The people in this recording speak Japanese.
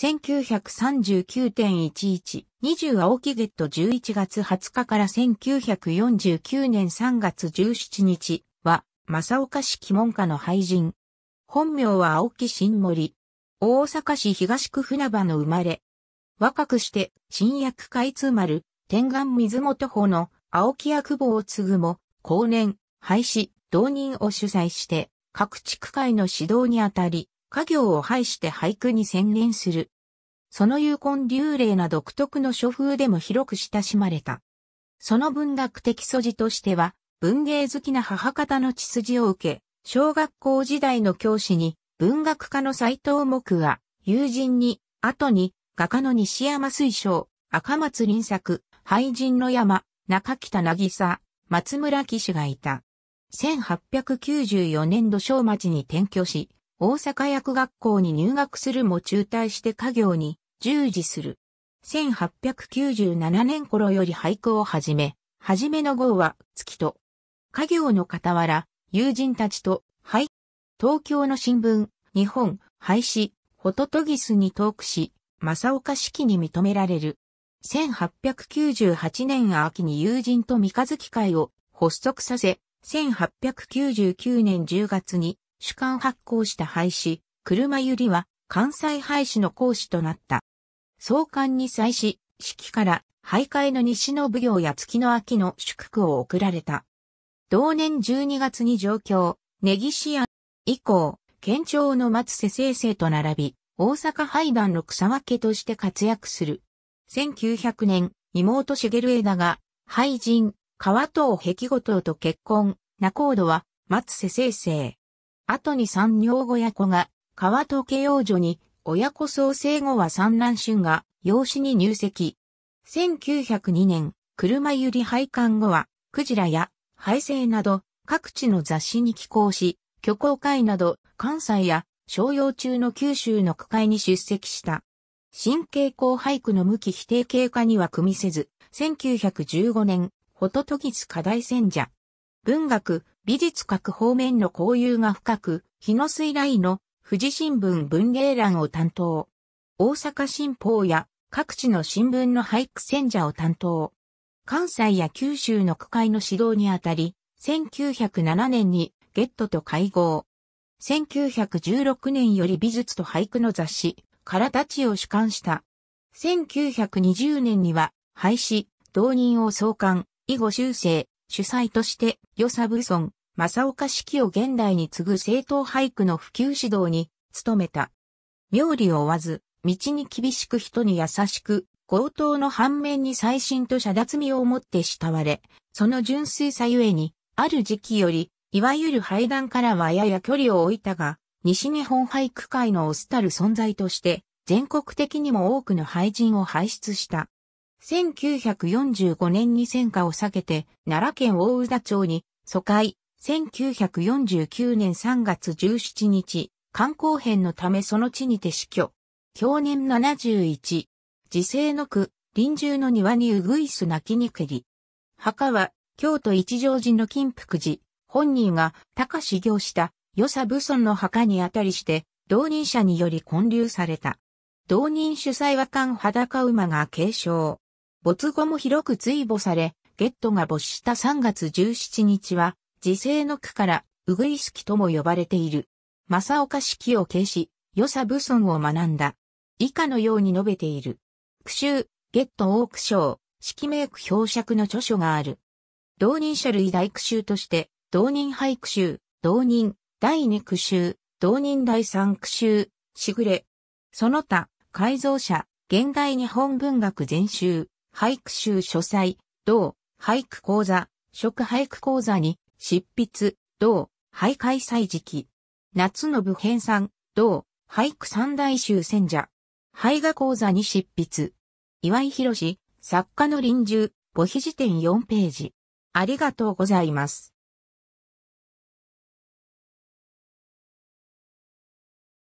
1939.11、20青木ゲット11月20日から1949年3月17日は、正岡市鬼門下の廃人。本名は青木新森。大阪市東区船場の生まれ。若くして、新薬開通丸、天眼水元穂の青木薬房を継ぐも、後年、廃止、同人を主催して、各地区会の指導にあたり、家業を廃して俳句に専念する。その有根流霊な独特の書風でも広く親しまれた。その文学的素地としては、文芸好きな母方の血筋を受け、小学校時代の教師に、文学家の斎藤木は、友人に、後に、画家の西山水晶、赤松林作、俳人の山、中北渚、松村騎士がいた。1894年度小町に転居し、大阪薬学校に入学するも中退して家業に従事する。1897年頃より俳句を始め、初めの号は月と、家業の傍ら、友人たちと、はい、東京の新聞、日本、廃止、ホトトギスにトークし、正岡式に認められる。1898年秋に友人と三日月会を発足させ、1899年10月に主管発行した廃止、車ゆりは関西廃止の講師となった。創刊に際し、式から徘徊の西の奉行や月の秋の祝福を贈られた。同年12月に上京、根岸屋以降、県庁の松瀬生生と並び、大阪廃団の草分けとして活躍する。1900年、妹茂枝が、廃人、川藤壁後藤と結婚、仲人は、松瀬生生。後に三女親子が、川戸家養女に、親子創生後は三男春が、養子に入籍。1902年、車ゆり廃刊後は、クジラや、廃生など、各地の雑誌に寄稿し、虚構会など、関西や、商用中の九州の区会に出席した。新傾向俳句の向き否定経過には組みせず、1915年、ホトトギス課題選者、文学、美術各方面の交友が深く、日の水来の富士新聞文芸欄を担当。大阪新報や各地の新聞の俳句選者を担当。関西や九州の区会の指導にあたり、1907年にゲットと会合。1916年より美術と俳句の雑誌、からたちを主管した。1920年には、廃止、同人を創刊、以後修正、主催として、与サブソン、正岡式を現代に次ぐ正統俳句の普及指導に努めた。妙理を追わず、道に厳しく人に優しく、強盗の反面に細心と遮脱みをもって慕われ、その純粋さゆえに、ある時期より、いわゆる廃壇からはやや距離を置いたが、西日本俳句界のオスたる存在として、全国的にも多くの俳人を輩出した。1945年に戦火を避けて、奈良県大宇田町に、疎開、1949年3月17日、観光編のためその地にて死去。去年71、自生の区、臨終の庭にうぐいす泣きにくり。墓は、京都一条寺の金福寺、本人が高修行した、与謝武尊の墓にあたりして、同人者により建立された。同人主催は漢裸馬が継承。没後も広く追慕され、ゲットが没した3月17日は、自世の区から、うぐいすきとも呼ばれている。正岡式を継し、与謝武尊を学んだ。以下のように述べている。句集、ゲットオークショー、式名句表尺の著書がある。同人者類大句集として、同人俳句集、同人、第二句集、同人第三句集、しぐれ。その他、改造者、現代日本文学全集、俳句集書斎、同、俳句講座、食俳句講座に、執筆、同、俳開催時期。夏の部編ん、同、俳句三大集選者。俳画講座に執筆。岩井博士、作家の臨終、母碑辞典4ページ。ありがとうございます。